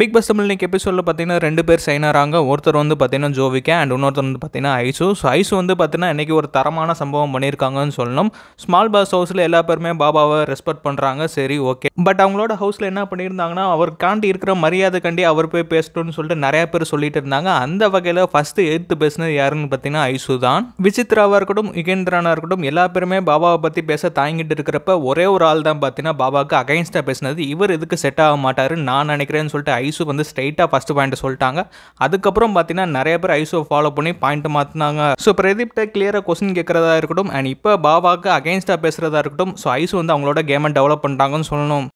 big bus Tamil நீங்கள் எபிசோடில் பார்த்தீங்கன்னா ரெண்டு பேர் சைன் ஒருத்தர் வந்து பார்த்தீங்கன்னா ஜோவிக்கே அண்ட் இன்னொருத்தர் வந்து பார்த்தீங்கன்னா ஐசு ஸோ ஐசு வந்து பார்த்தீங்கன்னா இன்றைக்கி ஒரு தரமான சம்பவம் பண்ணியிருக்காங்கன்னு சொல்லணும் ஸ்மால் பாஸ் ஹவுஸில் எல்லா பேருமே பாபாவை ரெஸ்பெக்ட் பண்ணுறாங்க சரி ஓகே பட் அவங்களோட ஹவுஸில் என்ன பண்ணியிருந்தாங்கன்னா அவருக்காண்டி இருக்கிற மரியாதை கண்டி அவர் போய் பேசணும்னு சொல்லிட்டு நிறைய பேர் சொல்லிட்டு இருந்தாங்க அந்த வகையில் ஃபஸ்ட்டு எடுத்து பேசினது யாருன்னு பார்த்தீங்கன்னா ஐசு தான் விசித்ராவாக இருக்கட்டும் யுகேந்திரானாக இருக்கட்டும் எல்லா பேருமே பாபாவை பற்றி பேச தாங்கிட்டு இருக்கிறப்ப ஒரே ஒரு ஆள் தான் பார்த்தீங்கன்னா பாபாவுக்கு அகைன்ஸ்டாக பேசினது இவர் இதுக்கு செட் ஆக மாட்டார் நான் நினைக்கிறேன்னு சொல்லிட்டு ஐசோ வந்து ஸ்ட்ரைட்டாக ஃபஸ்ட்டு பாயிண்ட்டை சொல்லிட்டாங்க அதுக்கப்புறம் பார்த்தீங்கன்னா நிறைய பேர் ஐசோ ஃபாலோ பண்ணி பாயிண்ட் மாற்றினாங்க ஸோ பிரதீப்கிட்ட கிளியராக கொஸ்டின் கேட்குறதா இருக்கட்டும் அண்ட் இப்போ பாபாவுக்கு அகேன்ஸ்டாக பேசுகிறதா இருக்கட்டும் ஸோ ஐசோ வந்து அவங்களோட கேமை டெவலப் பண்ணிட்டாங்கன்னு சொல்லணும்